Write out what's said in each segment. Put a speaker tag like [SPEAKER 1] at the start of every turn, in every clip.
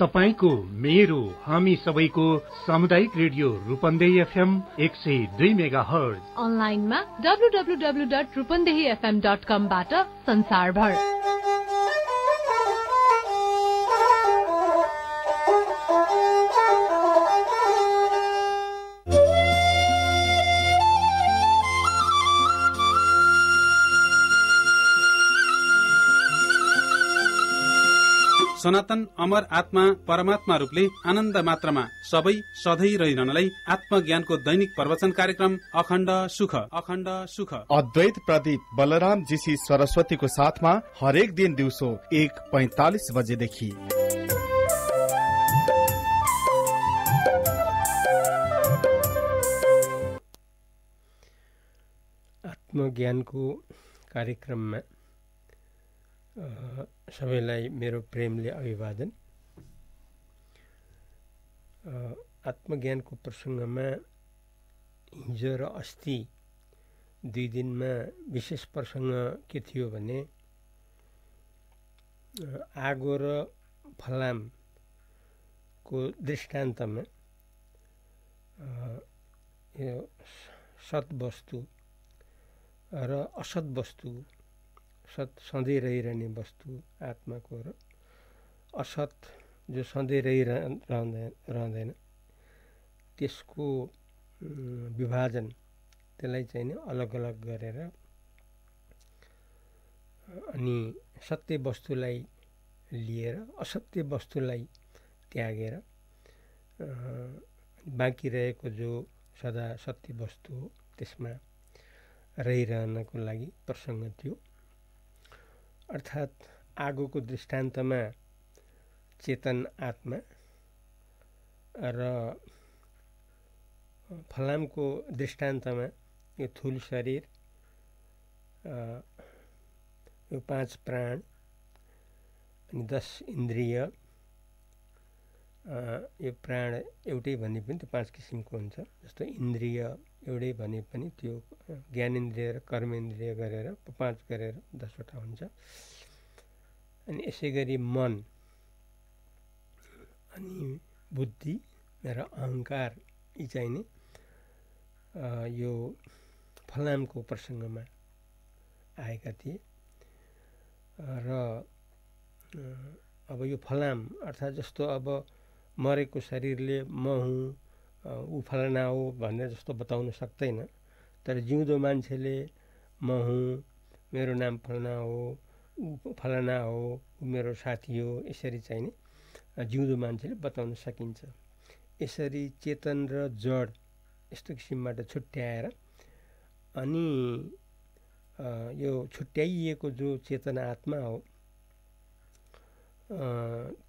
[SPEAKER 1] तपाईँको मेरो हामी सबैको सामुदायिक रेडियो रूपन्देही एफएम एक सय दुई मेगा हर्ज अनलाइनमा W W W Rupandehi FM dot कमबाट संसारभर सनातन अमर आत्मा परमात्मा रूपले आनन्द मात्रमा सबै सधैँ रहिरहनलाई आत्मज्ञानको दैनिक प्रवचन कार्यक्रम अखण्ड सुख अखण्ड सुख अद्वैत प्रदीप बलराम जीसी सरस्वतीको साथमा हरेक दिन दिउँसो एक पैतालिस बजेदेखि आत्मज्ञानको कार्यक्रममा सबैलाई मेरो प्रेमले अभिवादन आत्मज्ञानको प्रसङ्गमा हिजो र अस्ति दुई दिनमा विशेष प्रसङ्ग के थियो भने आगो र फलामको दृष्टान्तमा यो वस्तु र वस्तु सत सधैँ रहिरहने वस्तु आत्माको र असत जो सधैँ रहिरहँदै रहँदैन त्यसको विभाजन त्यसलाई चाहिँ नि अलग अलग गरेर अनि सत्य वस्तुलाई लिएर असत्य वस्तुलाई त्यागेर बाँकी रहेको जो सदा सत्य वस्तु हो त्यसमा रहिरहनको लागि प्रसङ्ग थियो अर्थात् आगोको दृष्टान्तमा चेतन आत्मा र फलामको दृष्टान्तमा यो थुल शरीर यो पाँच प्राण अनि दस इन्द्रिय यो प्राण एउटै भने पनि त्यो पाँच किसिमको हुन्छ जस्तो इन्द्रिय एउटै भने पनि त्यो ज्ञानेन्द्रिय र कर्मेन्द्रिय गरेर पाँच गरेर दसवटा हुन्छ अनि यसै गरी मन अनि बुद्धि र अहङ्कार यी चाहिँ नि यो फलामको प्रसङ्गमा आएका थिए र अब यो फलाम अर्थात् जस्तो अब मरेको शरीरले म हुँ ऊ फलाना हो भनेर जस्तो बताउन सक्दैन तर जिउँदो मान्छेले म हुँ मेरो नाम फलाना हो ऊ फलाना हो ऊ मेरो साथी हो यसरी चाहिँ नि जिउँदो मान्छेले बताउन सकिन्छ यसरी चेतन र जड यस्तो किसिमबाट छुट्याएर अनि यो छुट्याइएको जो चेतना आत्मा हो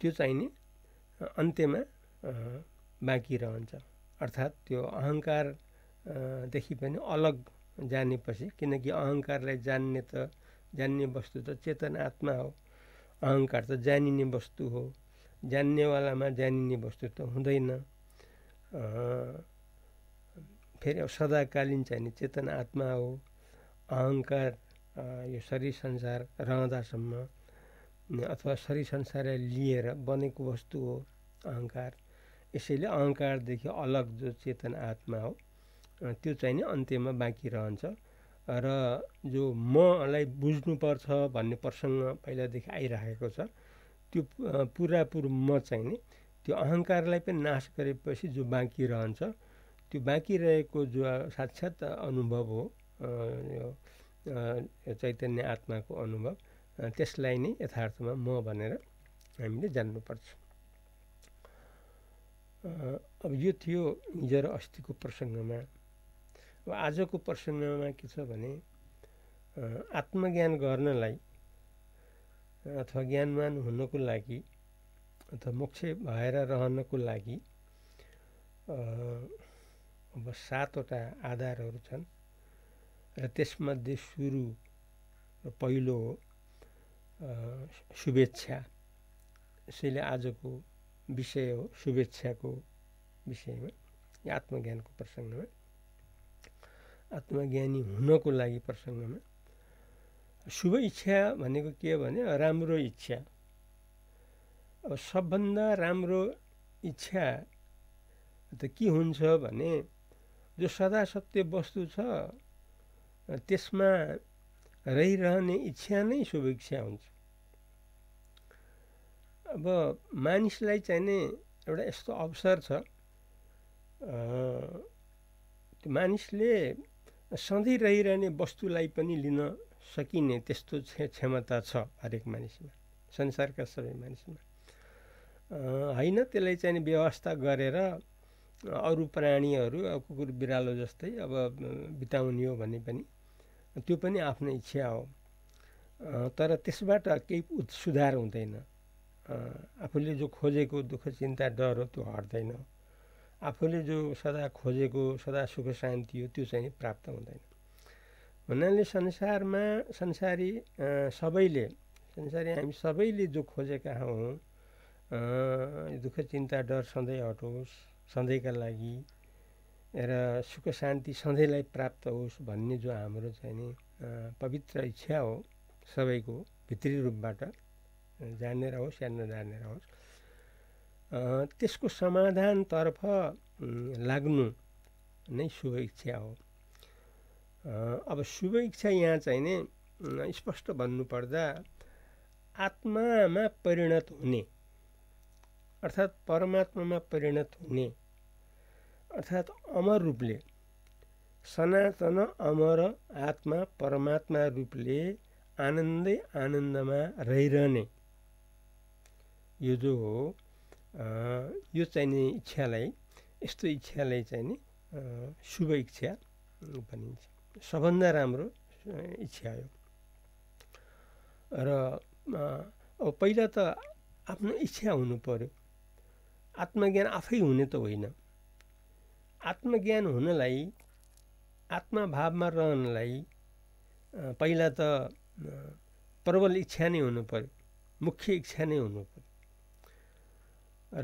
[SPEAKER 1] त्यो चाहिँ नि अन्त्यमा बाँकी रहन्छ अर्थात् त्यो अहङ्कारदेखि पनि अलग जानेपछि किनकि अहङ्कारलाई जान्ने त जान्ने वस्तु त चेतन आत्मा हो अहङ्कार त जानिने वस्तु हो जान्नेवालामा जानिने वस्तु त हुँदैन फेरि अब सदाकालीन चाहिने चेतन आत्मा हो अहङ्कार यो शरीर संसार रहँदासम्म अथवा शरीर संसारलाई लिएर बनेको वस्तु हो अहङ्कार यसैले अहङ्कारदेखि अलग जो चेतन आत्मा हो त्यो चाहिँ नै अन्त्यमा बाँकी रहन्छ र जो मलाई बुझ्नुपर्छ भन्ने प्रसङ्ग पहिलादेखि आइराखेको छ त्यो पुरापुर म चाहिँ नि त्यो अहङ्कारलाई पनि नाश गरेपछि जो बाँकी रहन्छ त्यो बाँकी रहेको जो साक्षात् अनुभव हो यो चैतन्य आत्माको अनुभव त्यसलाई नै यथार्थमा म भनेर हामीले जान्नुपर्छ अब यो थियो हिजो र अस्तिको प्रसङ्गमा अब आजको प्रसङ्गमा के छ भने आत्मज्ञान गर्नलाई अथवा ज्ञानमान हुनको लागि अथवा मोक्ष भएर रहनको लागि अब सातवटा आधारहरू छन् र त्यसमध्ये सुरु र पहिलो हो शुभेच्छा यसैले आजको विषय हो शुभेच्छाको विषयमा आत्मज्ञानको प्रसङ्गमा आत्मज्ञानी हुनको लागि प्रसङ्गमा शुभ इच्छा भनेको के हो भने राम्रो इच्छा अब सबभन्दा राम्रो इच्छा त के हुन्छ भने जो सदा सत्य वस्तु छ त्यसमा रहिरहने इच्छा नै शुभेच्छा हुन्छ अब मानिसलाई चाहिने एउटा यस्तो अवसर छ मानिसले सधैँ रहिरहने वस्तुलाई पनि लिन सकिने त्यस्तो क्षमता छ हरेक मानिसमा संसारका सबै मानिसमा होइन त्यसलाई चाहिँ व्यवस्था गरेर अरू प्राणीहरू कुकुर बिरालो जस्तै अब बिताउने हो भने पनि त्यो पनि आफ्नो इच्छा हो तर त्यसबाट केही सुधार हुँदैन आफूले जो खोजेको दुःख चिन्ता डर हो त्यो हट्दैन आफूले जो सदा खोजेको सदा सुख शान्ति हो त्यो चाहिँ प्राप्त हुँदैन हुनाले संसारमा संसारी सबैले संसारी हामी सबैले जो खोजेका हौँ दुःख चिन्ता डर सधैँ हटोस् सधैँका लागि र सुख शान्ति सधैँलाई प्राप्त होस् भन्ने जो हाम्रो चाहिँ नि पवित्र इच्छा हो सबैको भित्री रूपबाट जानेर होस् या नजानेर होस् त्यसको समाधानतर्फ लाग्नु नै शुभ इच्छा हो अब शुभ इच्छा यहाँ चाहिँ नि स्पष्ट भन्नुपर्दा आत्मामा परिणत हुने अर्थात् परमात्मामा परिणत हुने अर्थात् अमर रूपले सनातन अमर आत्मा परमात्मा रूपले आनन्दै आनन्दमा रहिरहने यो जो हो यो चाहिने इच्छालाई यस्तो इच्छालाई चाहिँ नि शुभ इच्छा भनिन्छ सबभन्दा राम्रो इच्छा हो र अब पहिला त आफ्नो इच्छा हुनु पऱ्यो आत्मज्ञान आफै हुने त होइन आत्मज्ञान हुनलाई आत्मभावमा रहनलाई पहिला त प्रबल इच्छा नै हुनु पऱ्यो मुख्य इच्छा नै हुनु पऱ्यो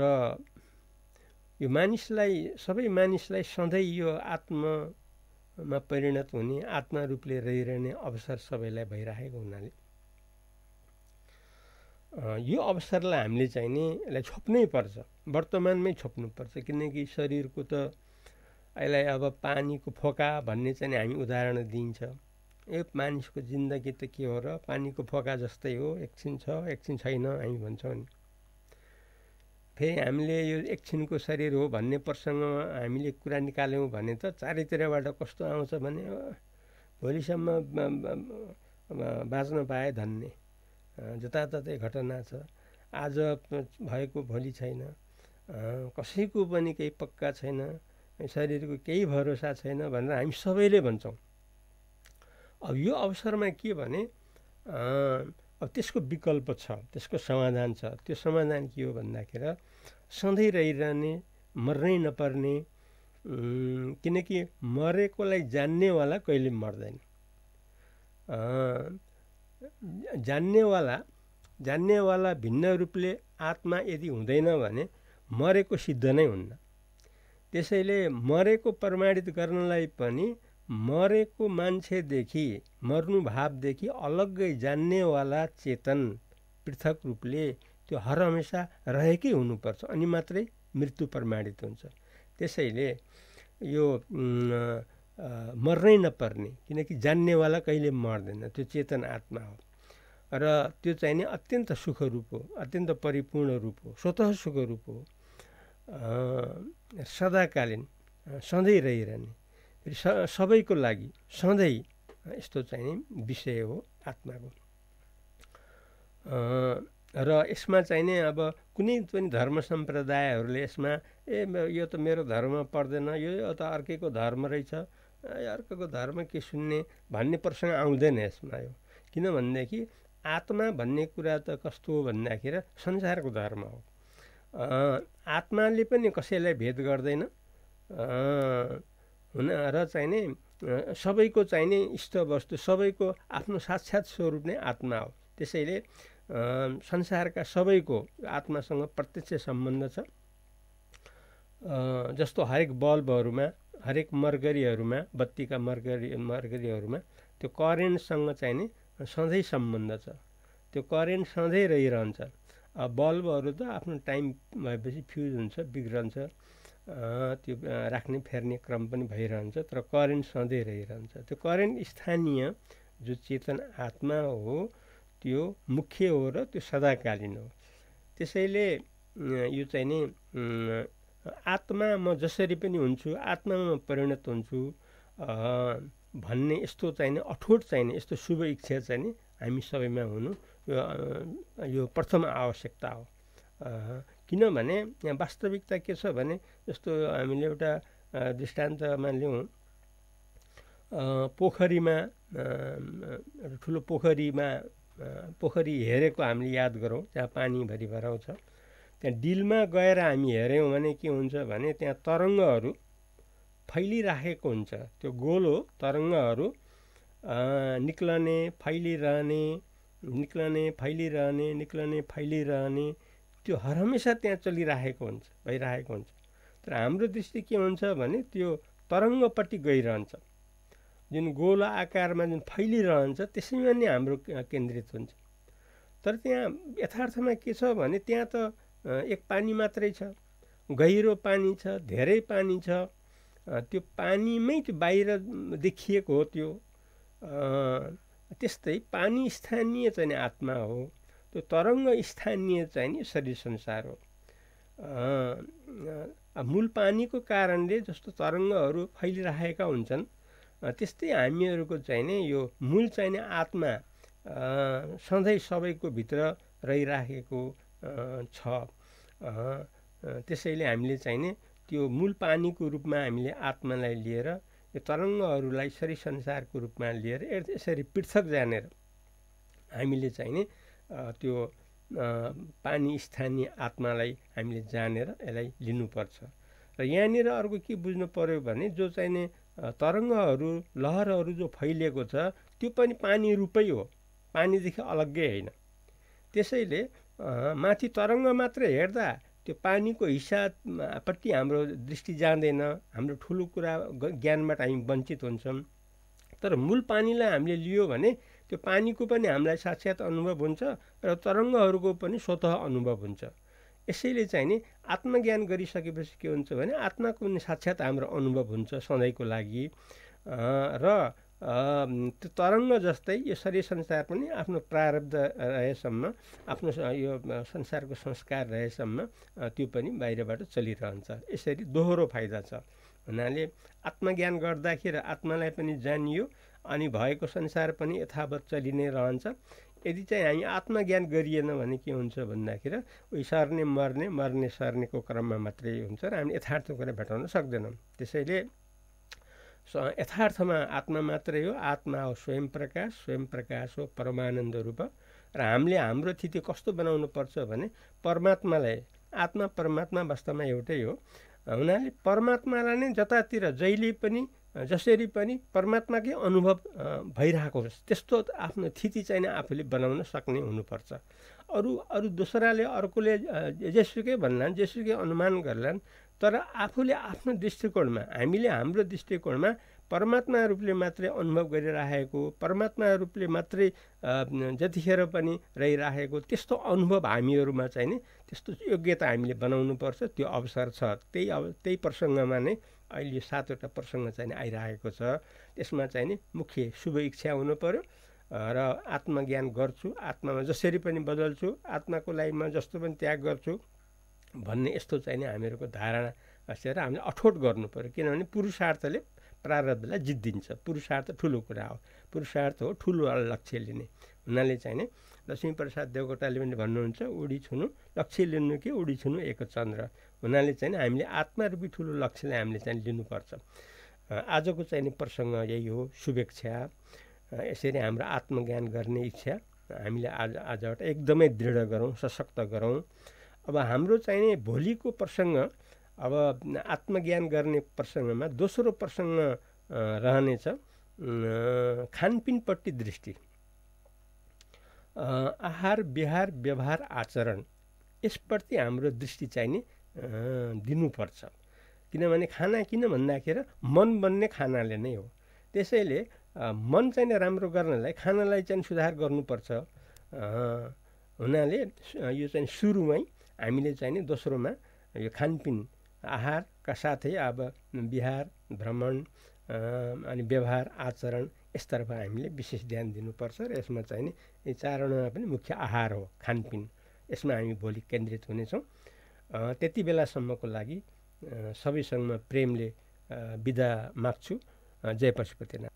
[SPEAKER 1] र यो मानिसलाई सबै मानिसलाई सधैँ यो आत्मामा परिणत हुने आत्मा रूपले रहिरहने अवसर सबैलाई भइरहेको हुनाले यो अवसरलाई हामीले चाहिँ नि यसलाई छोप्नै पर्छ वर्तमानमै छोप्नुपर्छ किनकि शरीरको त यसलाई अब पानीको फोका भन्ने चाहिँ हामी उदाहरण दिइन्छ ए मानिसको जिन्दगी त के हो र पानीको फोका जस्तै हो एकछिन छ एकछिन छैन हामी भन्छौँ नि फेरि हामीले यो एकछिनको शरीर हो भन्ने प्रसङ्गमा हामीले कुरा निकाल्यौँ भने त चारैतिरबाट कस्तो आउँछ भने भोलिसम्म बाँच्न पाए धन्ने जताततै घटना छ आज भएको भोलि छैन कसैको पनि केही पक्का छैन शरीरको केही भरोसा छैन भनेर हामी सबैले भन्छौँ अब यो अवसरमा के भने अब त्यसको विकल्प छ त्यसको समाधान छ त्यो समाधान के हो भन्दाखेरि सधैँ रहिरहने मर्नै नपर्ने किनकि मरेकोलाई जान्नेवाला कहिले मर्दैन जान्नेवाला जान्नेवाला भिन्न रूपले आत्मा यदि हुँदैन भने मरेको सिद्ध नै हुन्न त्यसैले मरेको प्रमाणित गर्नलाई पनि मरेको मान्छेदेखि मर्नुभावदेखि अलग्गै जान्नेवाला चेतन पृथक रूपले त्यो हर हमेसा रहेकै हुनुपर्छ अनि मात्रै मृत्यु प्रमाणित हुन्छ त्यसैले यो मर्नै नपर्ने किनकि जान्नेवाला कहिले मर्दैन त्यो चेतन आत्मा हो र त्यो चाहिँ नि अत्यन्त सुख रूप हो अत्यन्त परिपूर्ण रूप हो स्वतः सुख रूप हो सदाकालीन सधैँ रहिरहने स सबैको लागि सधैँ यस्तो चाहिँ विषय हो आत्माको र यसमा चाहिँ नै अब कुनै पनि धर्म सम्प्रदायहरूले यसमा ए यो त मेरो धर्म पर्दैन यो त अर्कैको धर्म रहेछ अर्कैको धर्म के सुन्ने भन्ने प्रसङ्ग आउँदैन यसमा यो किनभनेदेखि आत्मा भन्ने कुरा त कस्तो हो भन्दाखेरि संसारको धर्म हो आत्माले पनि कसैलाई भेद गर्दैन हुन र चाहिने सबैको चाहिने इष्टवस्तु सबैको आफ्नो साक्षात् स्वरूप नै आत्मा हो त्यसैले संसारका सबैको आत्मासँग प्रत्यक्ष सम्बन्ध छ जस्तो हरेक बल्बहरूमा हरेक मर्करीहरूमा बत्तीका मर्करी मर्गरीहरूमा त्यो करेन्टसँग चाहिने सधैँ सम्बन्ध छ त्यो करेन्ट सधैँ रहिरहन्छ बल्बहरू त आफ्नो टाइम भएपछि फ्युज हुन्छ बिग्रन्छ त्यो राख्ने फेर्ने क्रम पनि भइरहन्छ तर करेन्ट सधैँ रहिरहन्छ त्यो करेन्ट स्थानीय जो चेतन आत्मा हो त्यो मुख्य हो र त्यो सदाकालीन हो त्यसैले यो चाहिँ नि आत्मा म जसरी पनि हुन्छु आत्मामा परिणत हुन्छु भन्ने यस्तो चाहिने अठोट चाहिने यस्तो शुभ इच्छा चाहिँ नि हामी सबैमा हुनु यो प्रथम आवश्यकता हो किनभने यहाँ वास्तविकता के छ भने जस्तो हामीले एउटा दृष्टान्तमा लिउँ पोखरीमा एउटा ठुलो पोखरीमा पोखरी हेरेको हामीले याद गरौँ त्यहाँ पानीभरि भराउँछ त्यहाँ डिलमा गएर हामी हेऱ्यौँ भने के हुन्छ भने त्यहाँ तरङ्गहरू फैलिराखेको हुन्छ त्यो गोलो तरङ्गहरू निक्लने फैलिरहने निक्लने फैलिरहने निक्लने फैलिरहने त्यो हर हमेसा त्यहाँ चलिरहेको हुन्छ भइरहेको हुन्छ तर हाम्रो दृष्टि के हुन्छ भने त्यो तरङ्गपट्टि गइरहन्छ जुन गोला आकारमा जुन फैलिरहन्छ त्यसैमा नै हाम्रो केन्द्रित हुन्छ तर त्यहाँ यथार्थमा के छ भने त्यहाँ त एक पानी मात्रै छ गहिरो पानी छ धेरै पानी छ त्यो पानीमै त्यो बाहिर देखिएको हो त्यो त्यस्तै पानी स्थानीय चाहिँ आत्मा हो त्यो तरङ्ग स्थानीय चाहिँ नि शरीर संसार हो मूल पानीको कारणले जस्तो तरङ्गहरू फैलिरहेका हुन्छन् त्यस्तै हामीहरूको चाहिँ नै यो मूल चाहिँ चाहिने आत्मा सधैँ सबैको भित्र रहिराखेको छ त्यसैले हामीले चाहिँ चाहिने त्यो मूल पानीको रूपमा हामीले आत्मालाई लिएर त्यो तरङ्गहरूलाई यसरी संसारको रूपमा लिएर यसरी पृथक जानेर हामीले चाहिँ नि त्यो पानी स्थानीय आत्मालाई हामीले जानेर यसलाई लिनुपर्छ र यहाँनिर अर्को के बुझ्नु पऱ्यो भने जो चाहिने तरङ्गहरू लहरहरू जो फैलिएको छ त्यो पनि पानी रूपै हो पानीदेखि अलग्गै होइन त्यसैले माथि तरङ्ग मात्र हेर्दा त्यो पानीको हिसाबप्रति हाम्रो दृष्टि जाँदैन हाम्रो ठुलो कुरा ज्ञानबाट हामी वञ्चित हुन्छौँ तर मूल पानीलाई हामीले लियो भने त्यो पानीको पनि हामीलाई साक्षात अनुभव हुन्छ र तरङ्गहरूको पनि स्वतः अनुभव हुन्छ यसैले चाहिँ नि आत्मज्ञान गरिसकेपछि के हुन्छ भने आत्माको पनि साक्षात हाम्रो अनुभव हुन्छ सधैँको लागि र त्यो तरङ्ग जस्तै यो शरीर संसार पनि आफ्नो प्रारब्ध रहेसम्म आफ्नो यो संसारको संस्कार रहेसम्म त्यो पनि बाहिरबाट चलिरहन्छ यसरी दोहोरो फाइदा छ हुनाले आत्मज्ञान गर्दाखेरि आत्मालाई पनि जानियो अनि भएको संसार पनि यथावत चलि नै रहन्छ यदि चाहिँ हामी आत्मज्ञान गरिएन भने के हुन्छ भन्दाखेरि उयो सर्ने मर्ने मर्ने सर्नेको क्रममा मात्रै हुन्छ र हामी यथार्थ कुरा भेटाउन सक्दैनौँ त्यसैले यथार्थमा आत्मा मात्रै हो आत्मा हो स्वयं प्रकाश स्वयं प्रकाश हो परमानन्द रूप र हामीले हाम्रो थिति कस्तो बनाउनु पर्छ भने परमात्मालाई आत्मा परमात्मा वास्तवमा एउटै हो हुनाले परमात्मालाई नै जतातिर जहिले पनि जसरी पनि परमात्माकै अनुभव भइरहेको होस् त्यस्तो आफ्नो थिति चाहिँ नै आफूले बनाउन सक्ने हुनुपर्छ अरू अरू दोस्राले अर्कोले जेसुकै भन्लान् जेसुकै अनुमान गर्लान् तर आफूले आफ्नो दृष्टिकोणमा हामीले हाम्रो दृष्टिकोणमा परमात्मा रूपले मात्रै अनुभव गरिराखेको परमात्मा रूपले मात्रै जतिखेर पनि रहिराखेको त्यस्तो अनुभव हामीहरूमा चाहिँ नि त्यस्तो योग्यता हामीले बनाउनु पर्छ त्यो अवसर छ त्यही अव त्यही प्रसङ्गमा नै अहिले यो सातवटा प्रसङ्ग चाहिँ आइरहेको छ त्यसमा चाहिँ नि मुख्य शुभ इच्छा हुनु पऱ्यो र आत्मज्ञान गर्छु आत्मामा जसरी पनि बदल्छु आत्माको लागि म जस्तो पनि त्याग गर्छु भन्ने यस्तो चाहिँ नि हामीहरूको धारणा र हामीले अठोट गर्नु पऱ्यो किनभने पुरुषार्थले प्रारब्धलाई जित्दिन्छ पुरुषार्थ ठुलो कुरा हो पुरुषार्थ हो ठुलो लक्ष्य लिने हुनाले चाहिँ नै लक्ष्मीप्रसाद देवकोटाले पनि भन्नुहुन्छ उडी छुनु लक्ष्य लिनु कि उडी छुनु एक चन्द्र हुनाले चाहिँ हामीले आत्मारूपी ठुलो लक्ष्यलाई हामीले चाहिँ लिनुपर्छ आजको चाहिने प्रसङ्ग यही हो शुभेच्छा यसरी हाम्रो आत्मज्ञान गर्ने इच्छा हामीले आज आजबाट एकदमै दृढ गरौँ सशक्त गरौँ अब हाम्रो चाहिने भोलिको प्रसङ्ग अब आत्मज्ञान गर्ने प्रसङ्गमा दोस्रो प्रसङ्ग रहनेछ खानपिनपट्टि दृष्टि आहार विहार व्यवहार आचरण यसप्रति हाम्रो दृष्टि चाहिने दिनुपर्छ किनभने खाना किन भन्दाखेरि मन बन्ने खानाले नै हो त्यसैले मन चाहिँ राम्रो गर्नलाई खानालाई चाहिँ सुधार गर्नुपर्छ हुनाले यो चाहिँ सुरुमै हामीले चाहिँ नि दोस्रोमा यो खानपिन आहारका साथै अब बिहार भ्रमण अनि व्यवहार आचरण यसतर्फ हामीले विशेष ध्यान दिनुपर्छ र यसमा नि यी चारणमा पनि मुख्य आहार हो खानपिन यसमा हामी भोलि केन्द्रित हुनेछौँ त्यति बेलासम्मको लागि सबैसँग प्रेमले विदा माग्छु जय पशुपतिनाथ